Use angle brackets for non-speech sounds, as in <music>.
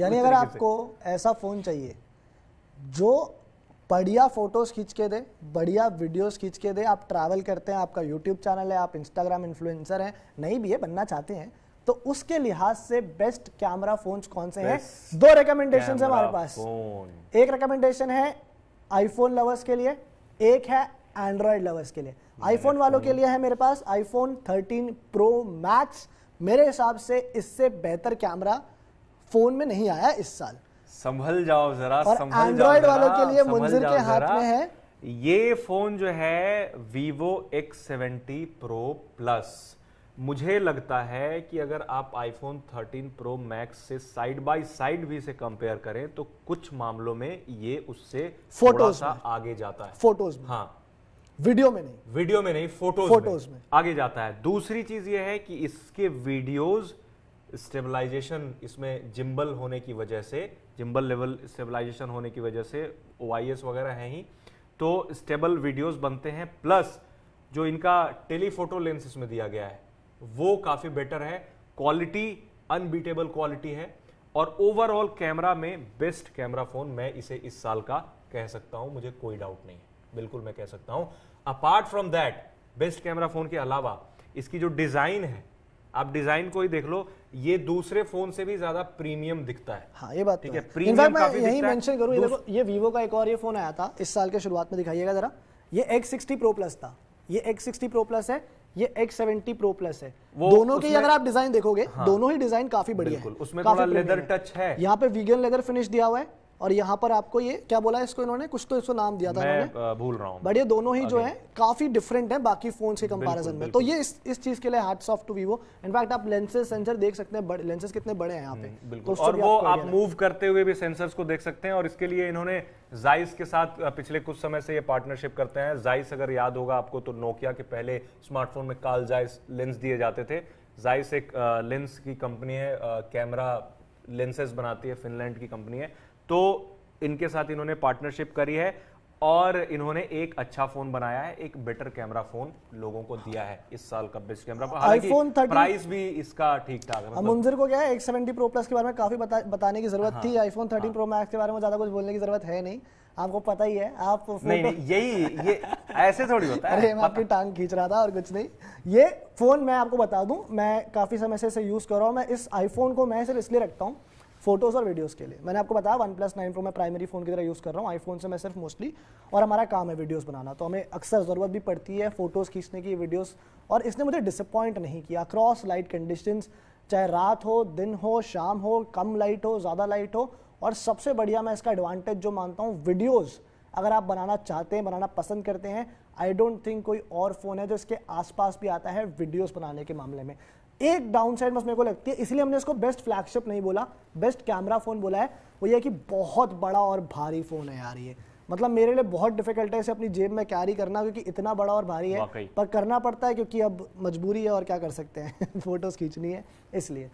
यानी अगर आपको ऐसा फ़ोन चाहिए जो बढ़िया फ़ोटोज़ खींच के दे बढ़िया वीडियोस खींच के दे आप ट्रैवल करते हैं आपका यूट्यूब चैनल है आप इंस्टाग्राम इन्फ्लुएंसर हैं नहीं भी है बनना चाहते हैं तो उसके लिहाज से बेस्ट कैमरा फोन्स कौन से हैं दो रिकमेंडेशन है हमारे पास एक रिकमेंडेशन है आईफोन लवर्स के लिए एक है एंड्रॉयड लवर्स के लिए आईफोन वालों के लिए है मेरे पास आईफोन थर्टीन प्रो मैक्स मेरे हिसाब से इससे बेहतर कैमरा फोन में नहीं आया इस साल संभल जाओ जरा और एंड्रॉइड वालों के लिए मुंजिर के हाथ में है ये फोन जो है Vivo X70 Pro Plus मुझे लगता है कि अगर आप iPhone 13 Pro Max से साइड बाय साइड भी से कंपेयर करें तो कुछ मामलों में ये उससे फोटोज सा आगे जाता है फोटोज में हाँ वीडियो में नहीं वीडियो में नहीं फोटोज फोटोज में, में आगे जाता है दूसरी चीज ये है कि इसके वीडियोज़ स्टेबलाइजेशन इसमें जिम्बल होने की वजह से जिम्बल लेवल स्टेबलाइजेशन होने की वजह से ओ वगैरह हैं ही तो स्टेबल वीडियोस बनते हैं प्लस जो इनका टेलीफोटो लेंस इसमें दिया गया है वो काफ़ी बेटर है क्वालिटी अनबीटेबल क्वालिटी है और ओवरऑल कैमरा में बेस्ट कैमरा फ़ोन मैं इसे इस साल का कह सकता हूँ मुझे कोई डाउट नहीं है बिल्कुल मैं कह सकता हूँ apart from that best camera phone के अलावा इसकी जो डिज़ाइन है आप डिजाइन को ही देख लो ये दूसरे फोन से भी ज्यादा प्रीमियम दिखता है हाँ ये बात ठीक तो है प्रीमियम मैं यही मेंशन करूं ये देखो ये वीवो का एक और ये फोन आया था इस साल के शुरुआत में दिखाइएगा जरा ये एक्स सिक्सटी प्रो प्लस था ये एक्स सिक्सटी प्रो प्लस है ये X70 Pro Plus है दोनों के अगर आप डिजाइन देखोगे हाँ, दोनों ही डिजाइन काफी बढ़िया है उसमें थोड़ा लेदर टच है यहाँ पे वीगन लेदर फिनिश दिया हुआ है और यहाँ पर आपको ये क्या बोला इसको इन्होंने कुछ तो इसको नाम दिया था मैं भूल रहा हूँ बढ़िया दोनों ही जो है काफी डिफरेंट है बाकी फोन के कंपेरिजन में तो ये इस इस चीज के लिए heart soft to Vivo in fact आप लेंसेज सेंसर देख सकते हैं लेंसेज कितने बड़े हैं यहाँ पे तो और वो आप मूव करते हुए भी सेंसर्स को देख सकते हैं और इसके लिए इन्होंने जाइस के साथ पिछले कुछ समय से ये पार्टनरशिप करते हैं जाइस अगर याद होगा आपको तो नोकिया के पहले स्मार्टफोन में काल जाइस लेंस दिए जाते थे जाइस एक लेंस की कंपनी है कैमरा लेंसेज बनाती है फिनलैंड की कंपनी है तो इनके साथ इन्होंने पार्टनरशिप करी है और इन्होंने एक अच्छा फोन बनाया है एक बेटर कैमरा फोन लोगों को दिया है इस साल का बेस्ट कैमरा आईफोन प्राइस भी इसका ठीक ठाक है मतलब- मुंजिर को क्या है एक सेवेंटी प्रो प्लस के बारे में काफी बता, बताने की जरूरत हाँ, थी आईफोन थर्टीन हाँ, प्रो मैक्स के बारे में ज्यादा कुछ बोलने की जरूरत है नहीं आपको पता ही है आप नहीं, नहीं यही ये ऐसे थोड़ी होता है <laughs> अरे मैं आपकी टांग खींच रहा था और कुछ नहीं ये फोन मैं आपको बता दूं मैं काफी समय से इसे यूज कर रहा हूं मैं इस आईफोन को मैं सिर्फ इसलिए रखता हूं फोटोज़ और वीडियोज़ के लिए मैंने आपको बताया वन प्लस नाइन प्रो मैं प्राइमरी फ़ोन की तरह यूज़ कर रहा हूँ आईफोन से मैं सिर्फ मोस्टली और हमारा काम है वीडियोज़ बनाना तो हमें अक्सर ज़रूरत भी पड़ती है फ़ोटोज़ खींचने की वीडियोज़ और इसने मुझे डिसअपॉइंट नहीं किया अक्रॉस लाइट कंडीशंस चाहे रात हो दिन हो शाम हो कम लाइट हो ज़्यादा लाइट हो और सबसे बढ़िया मैं इसका एडवांटेज जो मानता हूँ वीडियोज़ अगर आप बनाना चाहते हैं बनाना पसंद करते हैं आई डोंट थिंक कोई और फ़ोन है जो इसके आसपास भी आता है वीडियोस बनाने के मामले में एक डाउन साइड बस मेरे को लगती है इसलिए हमने इसको बेस्ट फ्लैगशिप नहीं बोला बेस्ट कैमरा फ़ोन बोला है वो ये कि बहुत बड़ा और भारी फ़ोन है यार ये मतलब मेरे लिए बहुत डिफिकल्ट है इसे अपनी जेब में कैरी करना क्योंकि इतना बड़ा और भारी है पर करना पड़ता है क्योंकि अब मजबूरी है और क्या कर सकते हैं फ़ोटोज़ <laughs> खींचनी है इसलिए